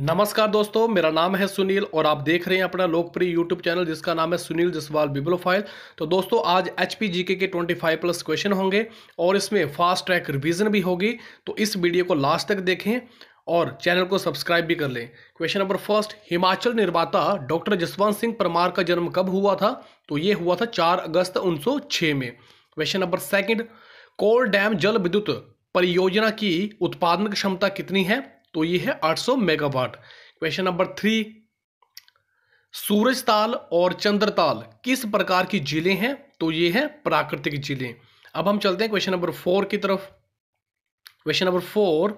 नमस्कार दोस्तों मेरा नाम है सुनील और आप देख रहे हैं अपना लोकप्रिय यूट्यूब चैनल जिसका नाम है सुनील जसवाल बिबलोफाइल तो दोस्तों आज एच पी जी के के फाइव प्लस क्वेश्चन होंगे और इसमें फास्ट ट्रैक रिवीजन भी होगी तो इस वीडियो को लास्ट तक देखें और चैनल को सब्सक्राइब भी कर लें क्वेश्चन नंबर फर्स्ट हिमाचल निर्माता डॉक्टर जसवंत सिंह परमार का जन्म कब हुआ था तो ये हुआ था चार अगस्त उन्नीस में question number second Kol dam जल विद्युत परियोजना की उत्पादन क्षमता कितनी है तो ये है 800 megawatt question number three Suraj Tal और चंद्रताल किस प्रकार की जिले हैं तो ये है प्राकृतिक जिले अब हम चलते हैं क्वेश्चन नंबर फोर की तरफ क्वेश्चन नंबर फोर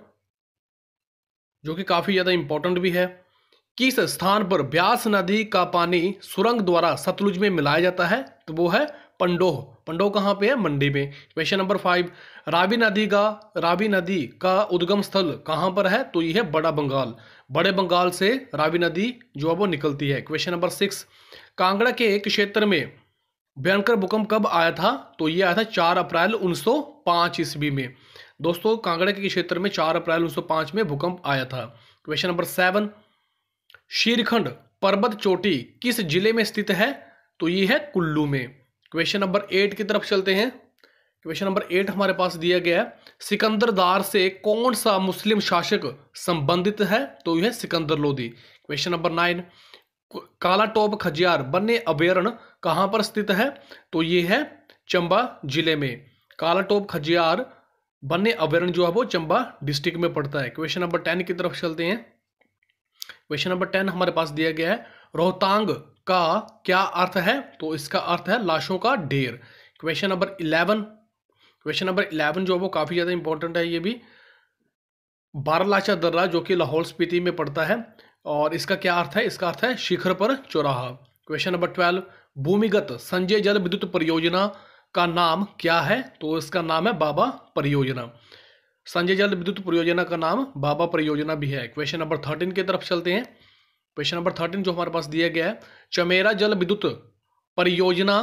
जो कि काफी ज्यादा इंपॉर्टेंट भी है किस स्थान पर ब्यास नदी का पानी सुरंग द्वारा सतलुज में मिलाया जाता है तो वो है पंडोह पंडोह कहाँ पे है मंडी में क्वेश्चन नंबर फाइव रावी नदी का रावी नदी का उद्गम स्थल कहाँ पर है तो यह है बड़ा बंगाल बड़े बंगाल से रावी नदी जो है वो निकलती है क्वेश्चन नंबर सिक्स कांगड़ा के एक क्षेत्र में भयंकर भूकंप कब आया था तो ये आया था चार अप्रैल पाँच ईस्वी में दोस्तों कांगड़ा के क्षेत्र में चार अप्रैल पाँच में भूकंप आया था क्वेश्चन नंबर सेवन शीरखंड पर्वत चोटी किस जिले में स्थित है तो ये है कुल्लू में क्वेश्चन नंबर एट की तरफ चलते हैं क्वेश्चन नंबर एट हमारे पास दिया गया है सिकंदरदार से कौन सा मुस्लिम शासक संबंधित है तो यह Sikandar Lodhi question number nine Kala top Khajjiar बने अभ्यारण कहाँ पर स्थित है तो ये है चंबा जिले में काला टॉप खजियार बने अभ्यारण जो है वो चंबा डिस्ट्रिक्ट में पड़ता है क्वेश्चन नंबर टेन की तरफ चलते हैं क्वेश्चन नंबर टेन हमारे पास दिया गया है रोहतांग का क्या अर्थ है तो इसका अर्थ है लाशों का ढेर question number eleven question number eleven जो है वो काफ़ी ज़्यादा इंपॉर्टेंट है ये भी बारलाचा दर्रा जो कि लाहौल स्पीति में पड़ता है और इसका क्या अर्थ है इसका अर्थ है शिखर पर चौराहा क्वेश्चन नंबर ट्वेल्व भूमिगत संजय जल विद्युत परियोजना का नाम क्या है तो इसका नाम है बाबा परियोजना संजय जल विद्युत परियोजना का नाम बाबा परियोजना भी है क्वेश्चन नंबर थर्टीन की तरफ चलते हैं क्वेश्चन नंबर थर्टीन जो हमारे पास दिया गया है चमेरा जल विद्युत परियोजना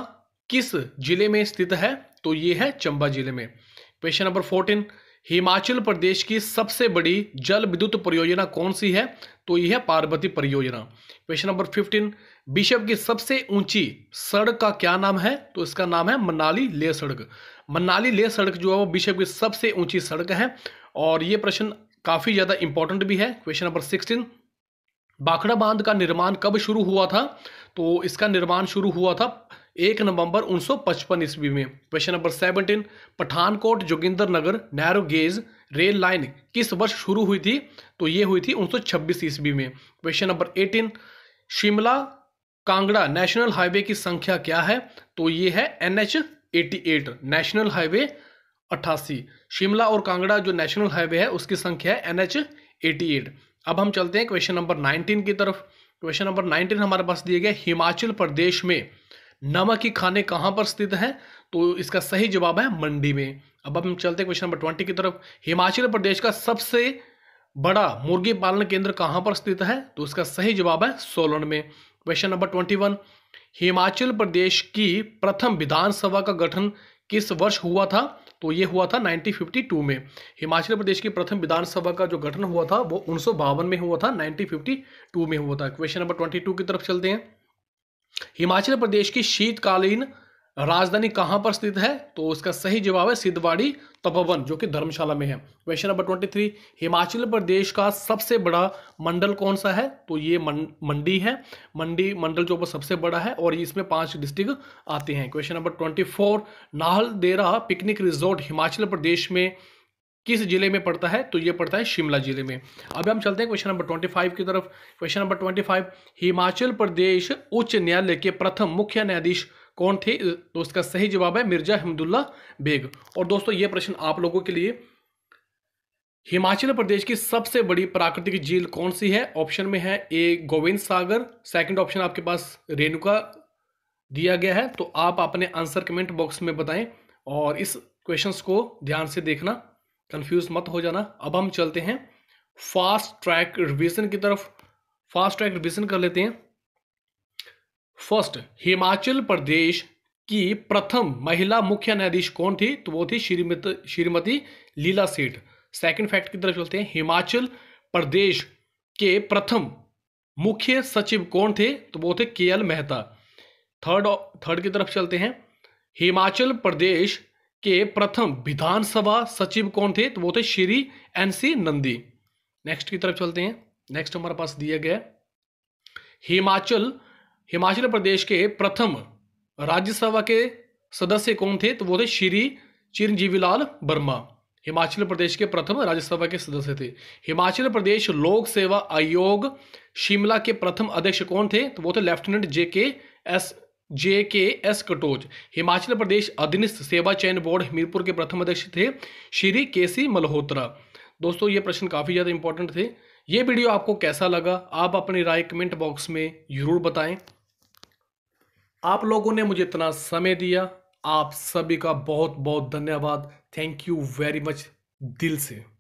किस जिले में स्थित है तो ये है चंबा जिले में question number fourteen Himachal Pradesh की सबसे बड़ी जल विद्युत परियोजना कौन सी है तो यह है पार्वती परियोजना क्वेश्चन नंबर फिफ्टीन विश्व की सबसे ऊंची सड़क का क्या नाम है तो इसका नाम है मनाली लेह सड़क मनाली लेह सड़क जो है वो विश्व की सबसे ऊंची सड़क है और ये प्रश्न काफ़ी ज़्यादा इंपॉर्टेंट भी है क्वेश्चन नंबर सिक्सटीन बाखड़ा बांध का निर्माण कब शुरू हुआ था तो इसका निर्माण शुरू हुआ था एक नवंबर 1955 ईस्वी में question number seventeen Pathankot Joginder Nagar narrow gauge rail line किस वर्ष शुरू हुई थी तो ये हुई थी 1926 ईस्वी में question number eighteen Shimla Kangra national highway की संख्या क्या है तो ये है N H 88 national highway 88 Shimla और कांगड़ा जो नेशनल हाईवे है उसकी संख्या है एन एच अब हम चलते हैं क्वेश्चन नंबर 19 की तरफ क्वेश्चन नंबर 19 हमारे पास दिए गए हिमाचल प्रदेश में नमक की खाने कहाँ पर स्थित है तो इसका सही जवाब है मंडी में अब हम चलते हैं क्वेश्चन नंबर ट्वेंटी की तरफ हिमाचल प्रदेश का सबसे बड़ा मुर्गी पालन केंद्र कहाँ पर स्थित है तो इसका सही जवाब है सोलन में question number twenty one Himachal Pradesh की प्रथम विधानसभा का गठन किस वर्ष हुआ था तो ये हुआ था 1952 में हिमाचल प्रदेश की प्रथम विधानसभा का जो गठन हुआ था वो उन्नीस में हुआ था 1952 में हुआ था क्वेश्चन नंबर 22 की तरफ चलते हैं हिमाचल प्रदेश की शीतकालीन राजधानी कहां पर स्थित है तो उसका सही जवाब है सिद्धवाड़ी तपोवन जो कि धर्मशाला में है question number twenty three Himachal Pradesh का सबसे बड़ा मंडल कौन सा है तो ये मंडी है मंडी मंडल जो सबसे बड़ा है और इसमें पांच डिस्ट्रिक्ट आते हैं question number twenty four Naldehra picnic resort Himachal Pradesh में किस जिले में पड़ता है तो ये पड़ता है शिमला जिले में अब हम चलते हैं क्वेश्चन नंबर ट्वेंटी फाइव की तरफ question number twenty five Himachal Pradesh उच्च न्यायालय के प्रथम मुख्य न्यायाधीश कौन थे तो इसका सही जवाब है मिर्जा हमदुल्ला बेग और दोस्तों ये प्रश्न आप लोगों के लिए हिमाचल प्रदेश की सबसे बड़ी प्राकृतिक झील कौन सी है ऑप्शन में है A Gobind Sagar second option आपके पास रेणुका दिया गया है तो आप अपने आंसर कमेंट बॉक्स में बताएं और इस क्वेश्चंस को ध्यान से देखना कंफ्यूज मत हो जाना अब हम चलते हैं फास्ट ट्रैक रिविज़न की तरफ फास्ट ट्रैक रिविज़न कर लेते हैं फर्स्ट हिमाचल प्रदेश की प्रथम महिला मुख्य न्यायाधीश कौन थी तो वो थी श्रीमती श्रीमती लीला सेठ सेकंड फैक्ट की तरफ चलते हैं हिमाचल प्रदेश के प्रथम मुख्य सचिव कौन थे तो वो थे के एल मेहता थर्ड थर्ड की तरफ चलते हैं हिमाचल प्रदेश के प्रथम विधानसभा सचिव कौन थे तो वो थे Shri N C Nandi next की तरफ चलते हैं नेक्स्ट हमारे पास दिया गया हिमाचल हिमाचल प्रदेश के प्रथम राज्यसभा के सदस्य कौन थे तो वो थे श्री चिरंजीवीलाल वर्मा हिमाचल प्रदेश के प्रथम राज्यसभा के सदस्य थे हिमाचल प्रदेश लोक सेवा आयोग शिमला के प्रथम अध्यक्ष कौन थे तो वो थे लेफ्टिनेंट जे के एस जे के एस कटोच हिमाचल प्रदेश अधीनस्थ सेवा चयन बोर्ड हमीरपुर के प्रथम अध्यक्ष थे श्री के सी मल्होत्रा दोस्तों ये प्रश्न काफ़ी ज़्यादा इंपॉर्टेंट थे ये वीडियो आपको कैसा लगा आप अपनी राय कमेंट बॉक्स में जरूर बताएं आप लोगों ने मुझे इतना समय दिया आप सभी का बहुत बहुत धन्यवाद थैंक यू वेरी मच दिल से